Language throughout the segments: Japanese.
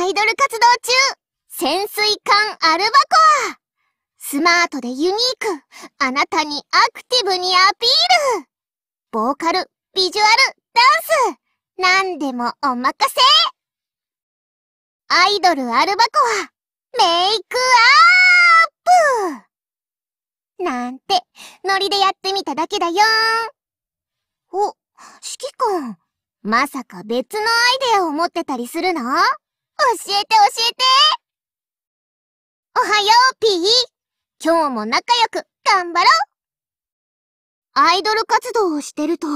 アイドル活動中潜水艦アルバコアスマートでユニークあなたにアクティブにアピールボーカル、ビジュアル、ダンス何でもお任せアイドルアルバコアメイクアップなんて、ノリでやってみただけだよお、指揮官まさか別のアイデアを持ってたりするの教えて教えておはよう、ピー今日も仲良く頑張ろうアイドル活動をしてると、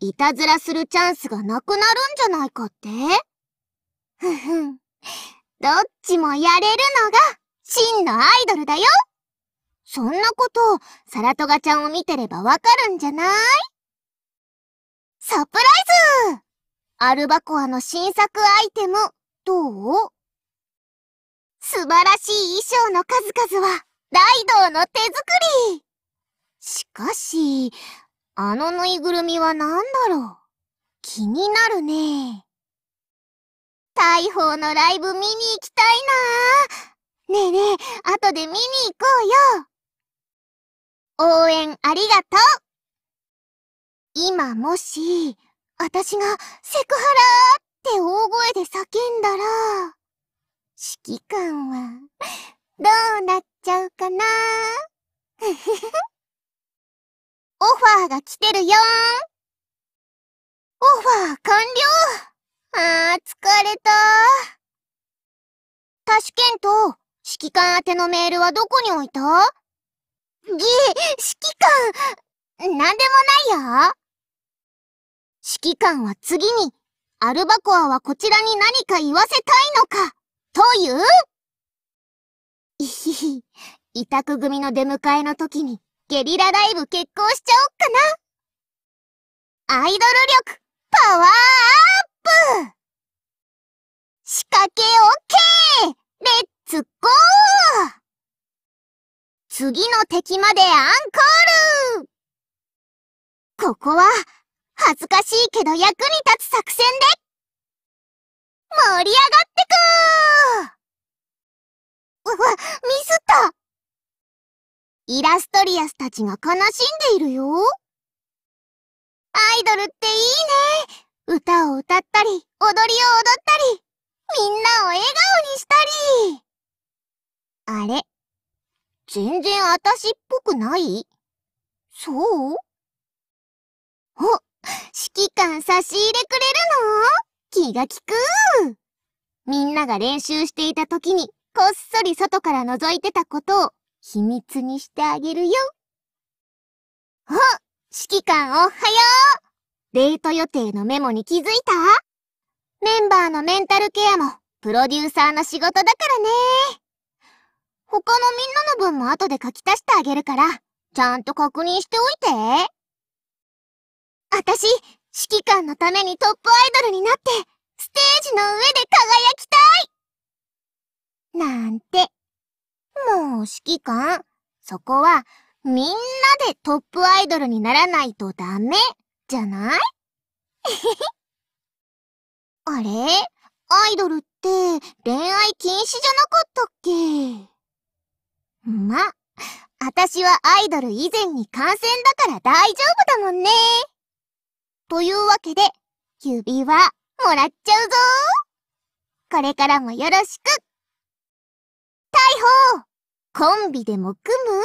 いたずらするチャンスがなくなるんじゃないかってふふん。どっちもやれるのが、真のアイドルだよそんなこと、サラトガちゃんを見てればわかるんじゃないサプライズアルバコアの新作アイテム、どう素晴らしい衣装の数々は、ライドウの手作りしかし、あのぬいぐるみは何だろう気になるね。大砲のライブ見に行きたいなねえねえ、後で見に行こうよ応援ありがとう今もし、私がセクハラって大声で叫んだら、指揮官は、どうなっちゃうかな オファーが来てるよオファー完了あー、疲れたタシケント、指揮官宛てのメールはどこに置いたぎ、指揮官、なんでもないよ指揮官は次にアルバコアはこちらに何か言わせたいのか、といういひひ、委託組の出迎えの時にゲリラライブ結婚しちゃおっかな。アイドル力、パワーアップ仕掛けオッケーレッツゴー次の敵までアンコールここは恥ずかしいけど役に立つ作戦で盛り上がってくーわ、ミスったイラストリアスたちが悲しんでいるよ。アイドルっていいね。歌を歌ったり、踊りを踊ったり、みんなを笑顔にしたり。あれ全然私っぽくないそうお指揮官差し入れくれるの気が利くみんなが練習していた時にこっそり外から覗いてたことを秘密にしてあげるよ。あ指揮官おはようデート予定のメモに気づいたメンバーのメンタルケアもプロデューサーの仕事だからね。他のみんなの分も後で書き足してあげるから、ちゃんと確認しておいて。私、指揮官のためにトップアイドルになって、ステージの上で輝きたいなんて。もう指揮官、そこは、みんなでトップアイドルにならないとダメ、じゃない あれアイドルって恋愛禁止じゃなかったっけま、私はアイドル以前に感染だから大丈夫だもんね。というわけで、指輪、もらっちゃうぞこれからもよろしく逮捕コンビでも組む